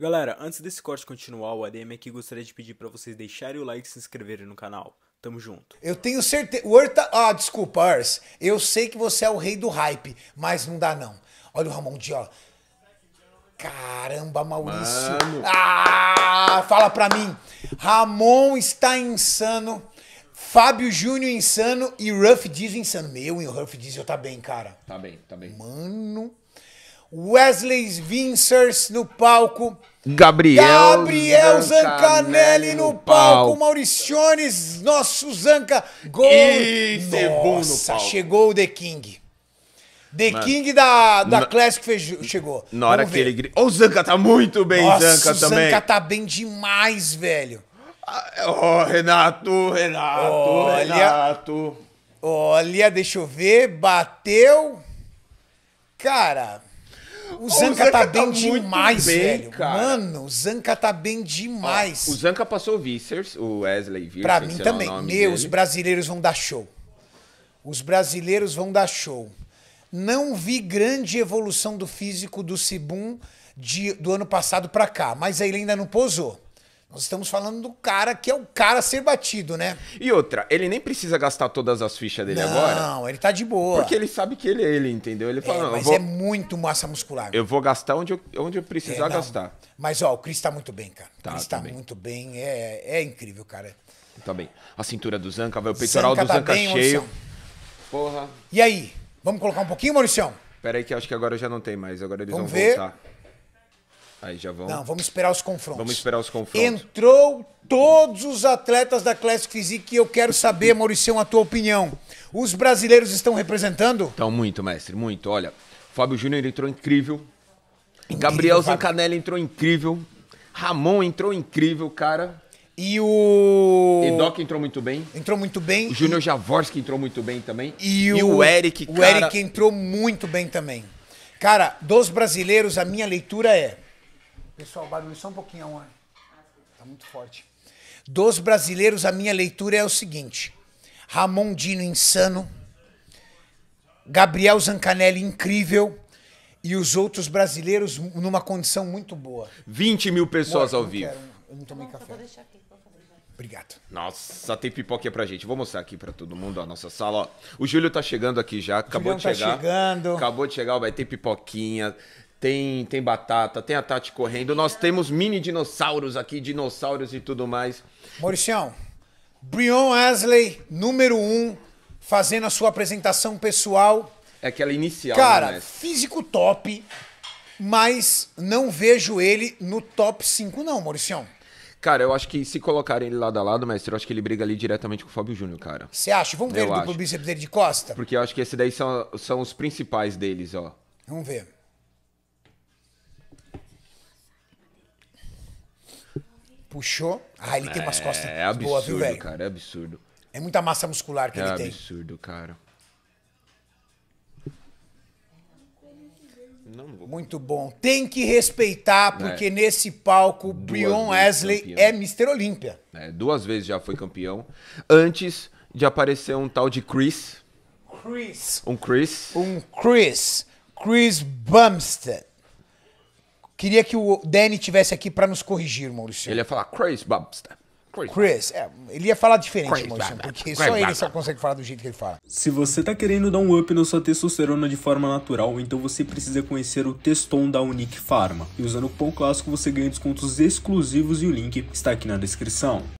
Galera, antes desse corte continuar, o ADM aqui gostaria de pedir para vocês deixarem o like e se inscreverem no canal. Tamo junto. Eu tenho certeza. Horta. Tá, ah, desculpa, Ars. Eu sei que você é o rei do hype, mas não dá não. Olha o Ramon de ó. Caramba, Maurício. Mano. Ah, fala pra mim. Ramon está insano. Fábio Júnior insano e Ruff Diesel insano. Meu, e o Ruff Diesel tá bem, cara. Tá bem, tá bem. Mano, Wesley Vincers no palco. Gabriel, Gabriel Zancanelli, Zancanelli no palco. Mauriciones, nosso Zanca. Gol. Nossa, chegou o The King. The Mano, King da, da Classic fez, chegou. Na hora que ele grita. o Zanca tá muito bem, Nossa, Zanca também. O Zanca tá bem demais, velho. Ó, oh, ah, Renato, Renato, Olha. Renato. Olha, deixa eu ver. Bateu. Cara. O Zanca, o Zanca tá, tá bem demais, bem, velho. Cara. Mano, o Zanca tá bem demais. Ó, o Zanca passou o Vissers, o Wesley Vissers. Pra mim também. Meu, os brasileiros vão dar show. Os brasileiros vão dar show. Não vi grande evolução do físico do Cibum de, do ano passado pra cá, mas ele ainda não posou. Nós estamos falando do cara que é o cara a ser batido, né? E outra, ele nem precisa gastar todas as fichas dele não, agora. Não, ele tá de boa. Porque ele sabe que ele é ele, entendeu? Ele é, fala, é, mas vou, é muito massa muscular. Eu vou gastar onde eu, onde eu precisar é, gastar. Mas, ó, o Cris tá muito bem, cara. Tá, o Cris tá, tá bem. muito bem. É, é incrível, cara. Tá bem. A cintura do Zanca, o peitoral Zanca do tá Zanca bem, cheio. Maurício. Porra. E aí? Vamos colocar um pouquinho, Maurício? Pera aí que acho que agora já não tem mais. Agora eles Vamos vão ver. voltar. Aí já vão. Não, vamos esperar os confrontos. Vamos esperar os confrontos. Entrou todos os atletas da Classic Physique e eu quero saber, Maurício, a tua opinião. Os brasileiros estão representando? Estão muito, mestre, muito. Olha, Fábio Júnior entrou incrível. incrível Gabriel Zancanelli entrou incrível. Ramon entrou incrível, cara. E o. Edoc entrou muito bem. Entrou muito bem. O Júnior e... Javorski entrou muito bem também. E, e o... o Eric, cara. O Eric entrou muito bem também. Cara, dos brasileiros, a minha leitura é. Pessoal, barulho só um pouquinho aonde? Tá muito forte. Dos brasileiros, a minha leitura é o seguinte: Ramon Dino insano, Gabriel Zancanelli incrível e os outros brasileiros numa condição muito boa. 20 mil pessoas Morto, ao vivo. Quero, eu não tomei não, café. Aqui, Obrigado. Nossa, tem pipoquinha pra gente. Vou mostrar aqui pra todo mundo a nossa sala. Ó, o Júlio tá chegando aqui já. Acabou de tá chegar. Tá chegando. Acabou de chegar, vai ter pipoquinha tem, tem batata, tem a Tati correndo. Nós temos mini dinossauros aqui, dinossauros e tudo mais. Mauricião, Brion Asley, número um, fazendo a sua apresentação pessoal. É aquela inicial. Né, cara, né? físico top, mas não vejo ele no top 5, não, Mauricião. Cara, eu acho que se colocarem ele lado a lado, mestre, eu acho que ele briga ali diretamente com o Fábio Júnior, cara. Você acha? Vamos ver eu ele acho. duplo bíceps dele de costa? Porque eu acho que esses daí são, são os principais deles, ó. Vamos ver. Puxou. Ah, ele tem umas é costas é absurdo, boas, viu, velho? cara, é absurdo. É muita massa muscular que é ele absurdo, tem. É absurdo, cara. Muito bom. Tem que respeitar, é. porque é. nesse palco, duas Brion Wesley é Mr. Olímpia. É, duas vezes já foi campeão. Antes de aparecer um tal de Chris. Chris. Um Chris. Um Chris. Chris Bumstead. Queria que o Danny tivesse aqui para nos corrigir, Maurício. Ele ia falar Chris Babster. Chris, Chris é, ele ia falar diferente, Chris, Maurício, porque só ele só consegue falar do jeito que ele fala. Se você tá querendo dar um up na sua testosterona de forma natural, então você precisa conhecer o Teston da Unique Pharma. E usando o cupom clássico você ganha descontos exclusivos e o link está aqui na descrição.